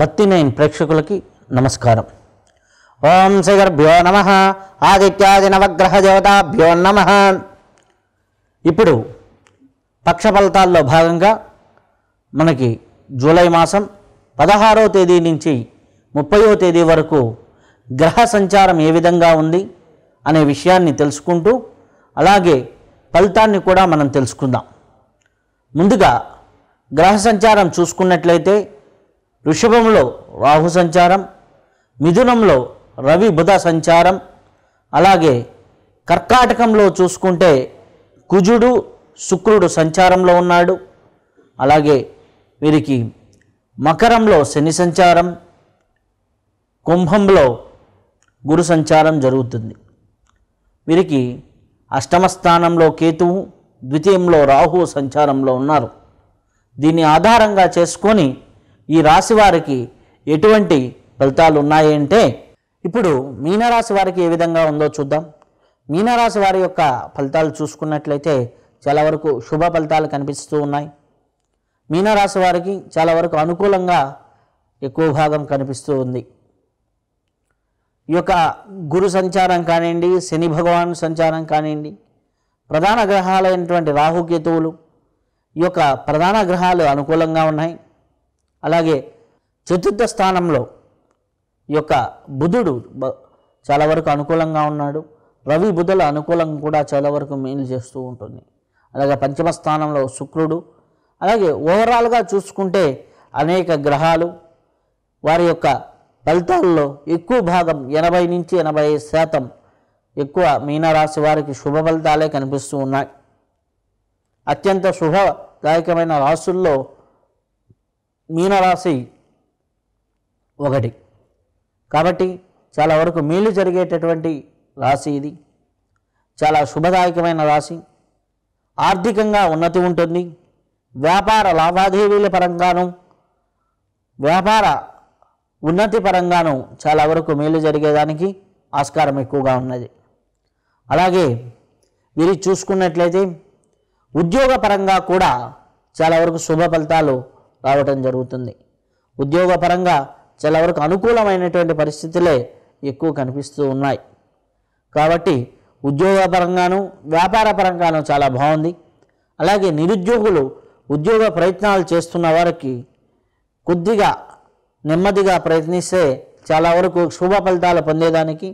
భక్తి నైన్ ప్రేక్షకులకి నమస్కారం ఓం శ్రీగర్భ్యో నమ ఆదిత్యాది నవగ్రహ దేవతాభ్యో నమ ఇప్పుడు పక్ష ఫలితాల్లో భాగంగా మనకి జూలై మాసం పదహారో తేదీ నుంచి ముప్పయో తేదీ వరకు గ్రహ సంచారం ఏ విధంగా ఉంది అనే విషయాన్ని తెలుసుకుంటూ అలాగే ఫలితాన్ని కూడా మనం తెలుసుకుందాం ముందుగా గ్రహ సంచారం చూసుకున్నట్లయితే వృషభంలో రాహు సంచారం మిథునంలో రవి బుధ సంచారం అలాగే కర్కాటకంలో చూసుకుంటే కుజుడు శుక్రుడు సంచారంలో ఉన్నాడు అలాగే వీరికి మకరంలో శని సంచారం కుంభంలో గురు సంచారం జరుగుతుంది వీరికి అష్టమ స్థానంలో కేతువు ద్వితీయంలో రాహువు సంచారంలో ఉన్నారు దీన్ని ఆధారంగా చేసుకొని ఈ రాశి వారికి ఎటువంటి ఫలితాలు ఉన్నాయి అంటే ఇప్పుడు మీనరాశి వారికి ఏ విధంగా ఉందో చూద్దాం మీనరాశి వారి యొక్క ఫలితాలు చూసుకున్నట్లయితే చాలా వరకు శుభ ఫలితాలు కనిపిస్తూ ఉన్నాయి మీనరాశి వారికి చాలా వరకు అనుకూలంగా ఎక్కువ భాగం కనిపిస్తూ ఉంది ఈ యొక్క గురు సంచారం కానివ్వండి శని భగవాన్ సంచారం కానివ్వండి ప్రధాన గ్రహాలైనటువంటి రాహుకేతువులు ఈ యొక్క ప్రధాన గ్రహాలు అనుకూలంగా ఉన్నాయి అలాగే చతుర్థ స్థానంలో ఈ యొక్క బుధుడు చాలా వరకు అనుకూలంగా ఉన్నాడు రవి బుధుల అనుకూలం కూడా చాలా వరకు మేలు చేస్తూ ఉంటుంది అలాగే పంచమ స్థానంలో శుక్రుడు అలాగే ఓవరాల్గా చూసుకుంటే అనేక గ్రహాలు వారి యొక్క ఫలితాల్లో ఎక్కువ భాగం ఎనభై నుంచి ఎనభై శాతం ఎక్కువ మీనరాశి వారికి శుభ ఫలితాలే కనిపిస్తూ ఉన్నాయి అత్యంత శుభదాయకమైన రాశుల్లో మీనరాశి ఒకటి కాబట్టి చాలా వరకు మేలు జరిగేటటువంటి రాశి ఇది చాలా శుభదాయకమైన రాశి ఆర్థికంగా ఉన్నతి ఉంటుంది వ్యాపార లావాదేవీల పరంగాను వ్యాపార ఉన్నతి పరంగాను చాలా వరకు మేలు జరిగేదానికి ఆస్కారం ఎక్కువగా ఉన్నది అలాగే వీరి చూసుకున్నట్లయితే ఉద్యోగపరంగా కూడా చాలా వరకు శుభ ఫలితాలు రావటం జరుగుతుంది ఉద్యోగపరంగా చాలా వరకు అనుకూలమైనటువంటి పరిస్థితులే ఎక్కువ కనిపిస్తూ ఉన్నాయి కాబట్టి ఉద్యోగపరంగాను వ్యాపార పరంగాను చాలా బాగుంది అలాగే నిరుద్యోగులు ఉద్యోగ ప్రయత్నాలు చేస్తున్న వారికి కొద్దిగా నెమ్మదిగా ప్రయత్నిస్తే చాలా వరకు శుభ ఫలితాలు పొందేదానికి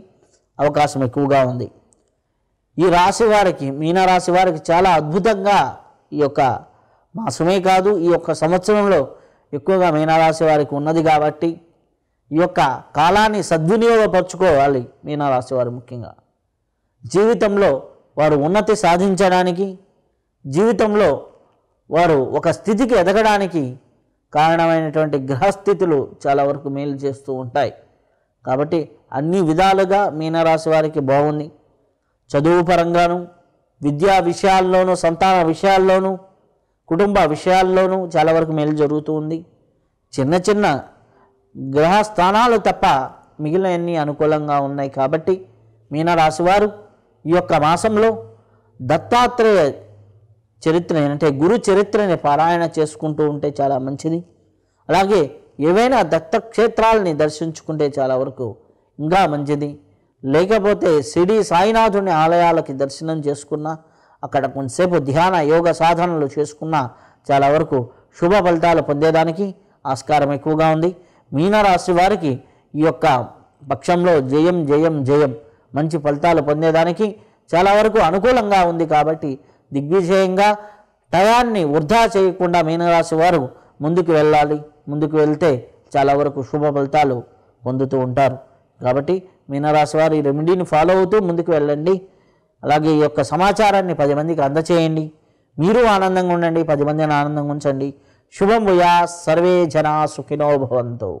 అవకాశం ఎక్కువగా ఉంది ఈ రాశి వారికి మీనరాశి వారికి చాలా అద్భుతంగా ఈ యొక్క మాసమే కాదు ఈ యొక్క సంవత్సరంలో ఎక్కువగా మీనరాశి వారికి ఉన్నది కాబట్టి ఈ యొక్క కాలాన్ని సద్వినియోగపరచుకోవాలి మీనరాశి వారు ముఖ్యంగా జీవితంలో వారు ఉన్నతి సాధించడానికి జీవితంలో వారు ఒక స్థితికి ఎదగడానికి కారణమైనటువంటి గ్రహస్థితులు చాలా వరకు మేలు చేస్తూ ఉంటాయి కాబట్టి అన్ని విధాలుగా మీనరాశి వారికి బాగుంది చదువు పరంగాను విద్యా విషయాల్లోనూ సంతాన విషయాల్లోనూ కుటుంబ విషయాల్లోనూ చాలా వరకు మేలు జరుగుతూ ఉంది చిన్న చిన్న గ్రహస్థానాలు తప్ప మిగిలినవన్నీ అనుకూలంగా ఉన్నాయి కాబట్టి మీనరాశివారు ఈ యొక్క మాసంలో దత్తాత్రేయ చరిత్ర అంటే గురు చరిత్రని పారాయణ చేసుకుంటూ ఉంటే చాలా మంచిది అలాగే ఏవైనా దత్తక్షేత్రాలని దర్శించుకుంటే చాలా వరకు ఇంకా మంచిది లేకపోతే సిడి సాయినాథుని ఆలయాలకి దర్శనం చేసుకున్నా అక్కడ కొంతసేపు ధ్యాన యోగ సాధనలు చేసుకున్న చాలా వరకు శుభ ఫలితాలు పొందేదానికి ఆస్కారం ఎక్కువగా ఉంది మీనరాశి వారికి ఈ యొక్క పక్షంలో జయం జయం జయం మంచి ఫలితాలు పొందేదానికి చాలా వరకు అనుకూలంగా ఉంది కాబట్టి దిగ్విజయంగా టయాన్ని వృధా చేయకుండా మీనరాశి వారు ముందుకు వెళ్ళాలి ముందుకు వెళ్తే చాలా వరకు శుభ ఫలితాలు పొందుతూ ఉంటారు కాబట్టి మీనరాశి వారు ఈ రెమెడీని ఫాలో అవుతూ ముందుకు వెళ్ళండి అలాగే ఈ యొక్క సమాచారాన్ని పది మందికి అందచేయండి మీరు ఆనందంగా ఉండండి పది మందిని ఆనందంగా ఉంచండి శుభం భూయా సర్వే జనా సుఖినోభవంతో